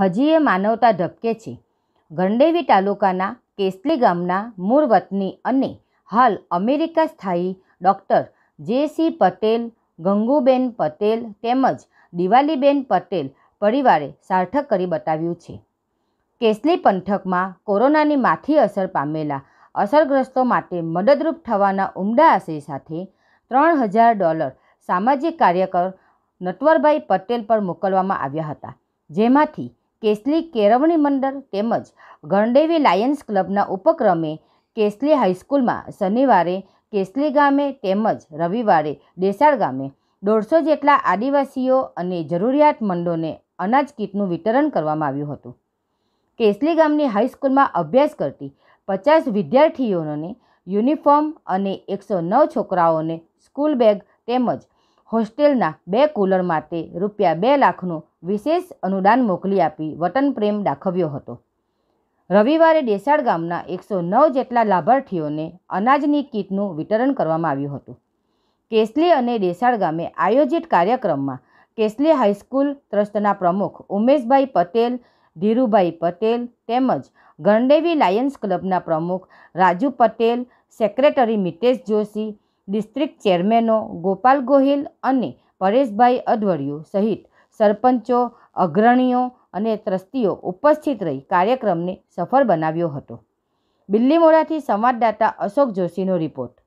હજી માનવતા ઢબકે છે ગંડેવી તાલુકાના કેસલી ગામના મૂળ વતની અને હાલ અમેરિકા સ્થાયી ડૉક્ટર જે સી પટેલ ગંગુબેન પટેલ તેમજ દિવાલીબેન પટેલ પરિવારે સાર્થક કરી બતાવ્યું છે કેસલી પંથકમાં કોરોનાની માઠી અસર પામેલા અસરગ્રસ્તો માટે મદદરૂપ થવાના ઉમદા આશય સાથે ત્રણ હજાર ડોલર સામાજિક કાર્યકર નટવરભાઈ પટેલ પર મોકલવામાં આવ્યા હતા જેમાંથી કેસલી કેળવણી મંડળ તેમજ ગણદેવી લાયન્સ ક્લબના ઉપક્રમે કેસલી હાઈસ્કૂલમાં શનિવારે કેસલી ગામે તેમજ રવિવારે દેસાળ ગામે દોઢસો જેટલા આદિવાસીઓ અને જરૂરિયાતમંદોને અનાજ કીટનું વિતરણ કરવામાં આવ્યું હતું કેસલી ગામની હાઈસ્કૂલમાં અભ્યાસ કરતી પચાસ વિદ્યાર્થીઓને યુનિફોર્મ અને એકસો નવ છોકરાઓને સ્કૂલ બેગ તેમજ હોસ્ટેલના બે કુલર માટે રૂપિયા બે લાખનું વિશેષ અનુદાન મોકલી આપી વતન પ્રેમ દાખવ્યો હતો રવિવારે દેસાડ ગામના એકસો નવ જેટલા લાભાર્થીઓને અનાજની કીટનું વિતરણ કરવામાં આવ્યું હતું કેસલી અને દેસાડ ગામે આયોજિત કાર્યક્રમમાં કેસલી હાઈસ્કૂલ ટ્રસ્ટના પ્રમુખ ઉમેશભાઈ પટેલ ધીરુભાઈ પટેલ તેમજ ગણદેવી લાયન્સ ક્લબના પ્રમુખ રાજુ પટેલ સેક્રેટરી મિતેશ જોશી ડિસ્ટ્રિક્ટ ચેરમેનો ગોપાલ ગોહિલ અને પરેશભાઈ અડવડિયું સહિત સરપંચો અગ્રણીઓ અને ત્રસ્તીઓ ઉપસ્થિત રહી કાર્યક્રમને સફળ બનાવ્યો હતો બિલ્લીમોડાથી સંવાદદાતા અશોક જોશીનો રિપોર્ટ